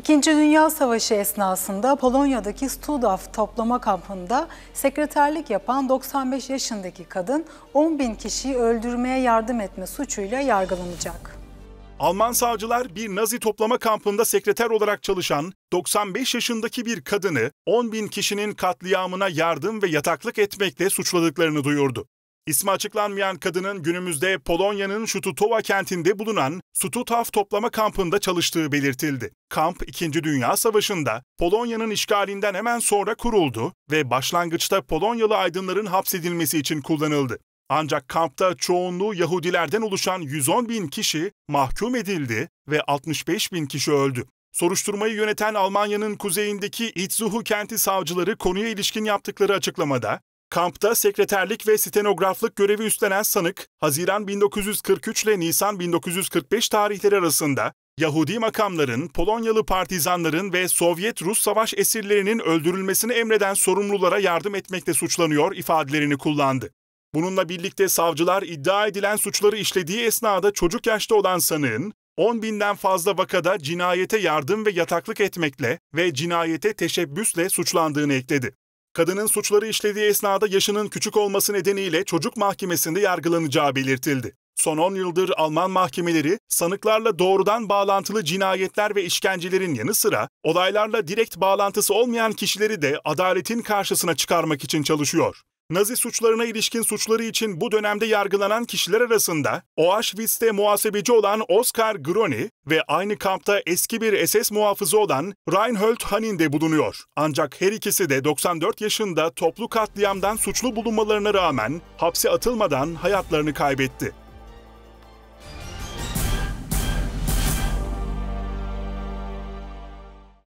İkinci Dünya Savaşı esnasında Polonya'daki Studaf toplama kampında sekreterlik yapan 95 yaşındaki kadın 10 bin kişiyi öldürmeye yardım etme suçuyla yargılanacak. Alman savcılar bir Nazi toplama kampında sekreter olarak çalışan 95 yaşındaki bir kadını 10 bin kişinin katliamına yardım ve yataklık etmekle suçladıklarını duyurdu. İsmi açıklanmayan kadının günümüzde Polonya'nın Sututowa kentinde bulunan Stuttav toplama kampında çalıştığı belirtildi. Kamp 2. Dünya Savaşı'nda Polonya'nın işgalinden hemen sonra kuruldu ve başlangıçta Polonyalı aydınların hapsedilmesi için kullanıldı. Ancak kampta çoğunluğu Yahudilerden oluşan 110 bin kişi mahkum edildi ve 65 bin kişi öldü. Soruşturmayı yöneten Almanya'nın kuzeyindeki Itzuhu kenti savcıları konuya ilişkin yaptıkları açıklamada, Kampta sekreterlik ve stenograflık görevi üstlenen sanık, Haziran 1943 ile Nisan 1945 tarihleri arasında Yahudi makamların, Polonyalı partizanların ve Sovyet-Rus savaş esirlerinin öldürülmesini emreden sorumlulara yardım etmekle suçlanıyor ifadelerini kullandı. Bununla birlikte savcılar iddia edilen suçları işlediği esnada çocuk yaşta olan sanığın, 10 binden fazla vakada cinayete yardım ve yataklık etmekle ve cinayete teşebbüsle suçlandığını ekledi kadının suçları işlediği esnada yaşının küçük olması nedeniyle çocuk mahkemesinde yargılanacağı belirtildi. Son 10 yıldır Alman mahkemeleri sanıklarla doğrudan bağlantılı cinayetler ve işkencelerin yanı sıra olaylarla direkt bağlantısı olmayan kişileri de adaletin karşısına çıkarmak için çalışıyor. Nazi suçlarına ilişkin suçları için bu dönemde yargılanan kişiler arasında Auschwitz'te muhasebeci olan Oskar Gröni ve aynı kampta eski bir SS muhafızı olan Reinhold Hanin de bulunuyor. Ancak her ikisi de 94 yaşında toplu katliamdan suçlu bulunmalarına rağmen hapse atılmadan hayatlarını kaybetti.